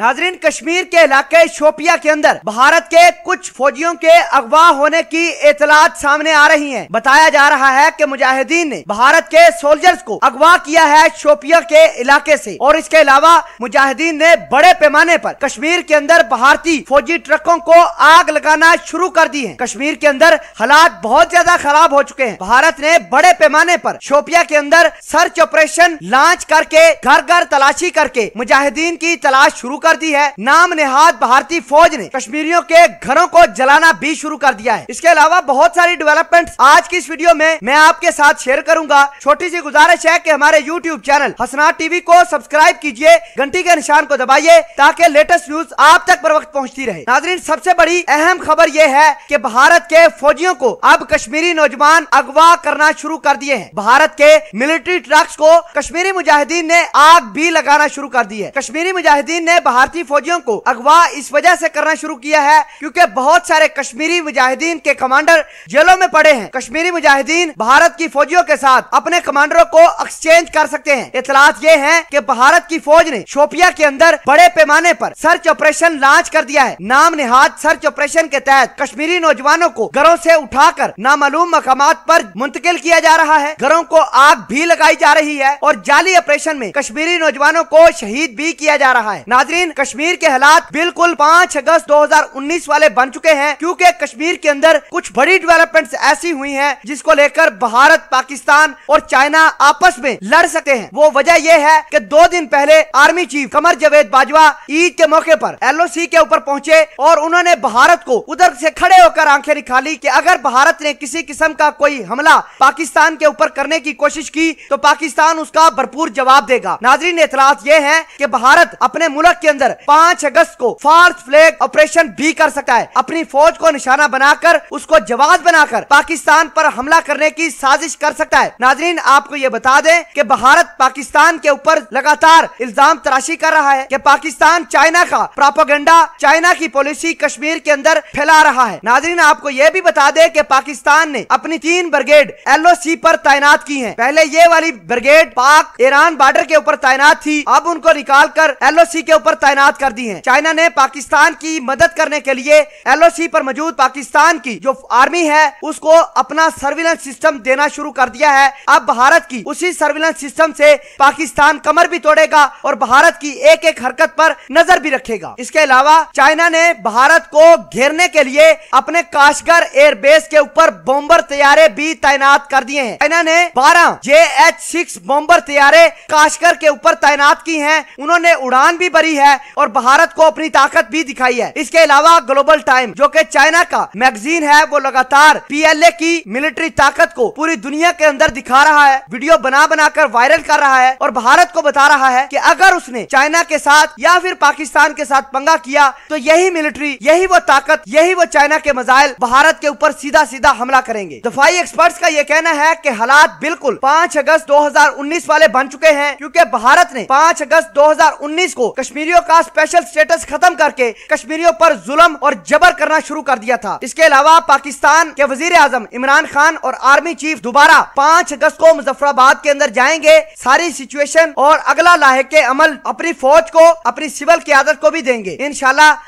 नाजरीन कश्मीर के इलाके शोपिया के अंदर भारत के कुछ फौजियों के अगवा होने की इतलात सामने आ रही हैं। बताया जा रहा है कि मुजाहिदीन ने भारत के सोल्जर्स को अगवा किया है शोपिया के इलाके से और इसके अलावा मुजाहिदीन ने बड़े पैमाने पर कश्मीर के अंदर भारतीय फौजी ट्रकों को आग लगाना शुरू कर दी है कश्मीर के अंदर हालात बहुत ज्यादा खराब हो चुके हैं भारत ने बड़े पैमाने पर शोपिया के अंदर सर्च ऑपरेशन लॉन्च करके घर घर तलाशी करके मुजाहिदीन की तलाश शुरू कर दी है नाम निहाद भारतीय फौज ने कश्मीरियों के घरों को जलाना भी शुरू कर दिया है इसके अलावा बहुत सारी डेवलपमेंट आज की इस वीडियो में मैं आपके साथ शेयर करूंगा छोटी सी गुजारिश है की हमारे यूट्यूब चैनल हसना टीवी को सब्सक्राइब कीजिए घंटी के निशान को दबाइए ताकि लेटेस्ट न्यूज आप तक पर वक्त पहुँचती रहे नाजरीन सबसे बड़ी अहम खबर ये है की भारत के फौजियों को अब कश्मीरी नौजवान अगवा करना शुरू कर दिए हैं भारत के मिलिट्री ट्रक्स को कश्मीरी मुजाहिदीन ने आग भी लगाना शुरू कर दी है कश्मीरी मुजाहिदीन ने भारतीय फौजियों को अगवा इस वजह से करना शुरू किया है क्योंकि बहुत सारे कश्मीरी मुजाहिदीन के कमांडर जेलों में पड़े हैं कश्मीरी मुजाहिदीन भारत की फौजियों के साथ अपने कमांडरों को एक्सचेंज कर सकते हैं इतलात ये है की भारत की फौज ने शोपिया के अंदर बड़े पैमाने पर सर्च ऑपरेशन लॉन्च कर दिया है नाम निहाद सर्च ऑपरेशन के तहत कश्मीरी नौजवानों को घरों से उठाकर नामालूम मकाम आरोप मुंतकिल किया जा रहा है घरों को आग भी लगाई जा रही है और जाली ऑपरेशन में कश्मीरी नौजवानों को शहीद भी किया जा रहा है नाजरीन लेकिन कश्मीर के हालात बिल्कुल पाँच अगस्त 2019 वाले बन चुके हैं क्योंकि कश्मीर के अंदर कुछ बड़ी डेवलपमेंट्स ऐसी हुई हैं जिसको लेकर भारत पाकिस्तान और चाइना आपस में लड़ सकते हैं वो वजह यह है कि दो दिन पहले आर्मी चीफ कमर जवेद बाजवा ईद के मौके पर एलओसी के ऊपर पहुंचे और उन्होंने भारत को उधर से खड़े होकर आंखें निकाली की अगर भारत ने किसी किस्म का कोई हमला पाकिस्तान के ऊपर करने की कोशिश की तो पाकिस्तान उसका भरपूर जवाब देगा नाजरीन एतराज ये है की भारत अपने मुल्क के अंदर पाँच अगस्त को फार्स फ्लैग ऑपरेशन भी कर सकता है अपनी फौज को निशाना बनाकर उसको जवाब बनाकर पाकिस्तान पर हमला करने की साजिश कर सकता है नाजरीन आपको ये बता दें कि भारत पाकिस्तान के ऊपर लगातार इल्जाम तराशी कर रहा है कि पाकिस्तान चाइना का प्रापोगंडा चाइना की पॉलिसी कश्मीर के अंदर फैला रहा है नाजरीन आपको ये भी बता दे कि पाकिस्तान ने अपनी तीन ब्रिगेड एल ओ सी पर तैनात की है पहले ये वाली ब्रिगेड पाक ईरान बॉर्डर के ऊपर तैनात थी अब उनको निकाल कर एल ओ सी के ऊपर तैनात कर दी है चाइना ने पाकिस्तान की मदद करने के लिए एल ओ सी पर मौजूद पाकिस्तान की जो आर्मी है उसको अपना सर्विलेंस सिस्टम देना शुरू कर दिया है अब भारत की उसी सर्विलेंस सिस्टम से पाकिस्तान कमर भी तोड़ेगा और भारत की एक एक हरकत पर नजर भी रखेगा इसके अलावा चाइना ने भारत को घेरने के लिए अपने काशगर एयरबेस के ऊपर बॉम्बर तैयारे भी तैनात कर दिए हैं चाइना ने 12 जे एच सिक्स बॉम्बर तैयारे काशगर के ऊपर तैनात की है उन्होंने उड़ान भी भरी है है और भारत को अपनी ताकत भी दिखाई है इसके अलावा ग्लोबल टाइम जो की चाइना का मैगजीन है वो लगातार पीएलए की मिलिट्री ताकत को पूरी दुनिया के अंदर दिखा रहा है वीडियो बना बनाकर वायरल कर रहा है और भारत को बता रहा है की अगर उसने चाइना के साथ या फिर पाकिस्तान के साथ पंगा किया तो यही मिलिट्री यही वो ताकत यही वो चाइना के मजाइल भारत के ऊपर सीधा सीधा हमला करेंगे दफाई तो एक्सपर्ट्स का ये कहना है कि हालात बिल्कुल 5 अगस्त 2019 वाले बन चुके हैं क्योंकि भारत ने 5 अगस्त 2019 को कश्मीरियों कश्मीरियों का स्पेशल स्टेटस खत्म करके कश्मीरियों पर जुलम और जबर करना शुरू कर दिया था इसके अलावा पाकिस्तान के वजीर आजम इमरान खान और आर्मी चीफ दोबारा पाँच अगस्त को मुजफ्फराबाद के अंदर जाएंगे सारी सिचुएशन और अगला लाक अमल अपनी फौज को अपनी सिविल क्यादत को भी देंगे इन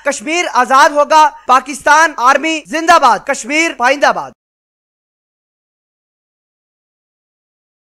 कश्मीर आजाद होगा पाकिस्तान आर्मी जिंदाबाद कश्मीर फाइंदाबाद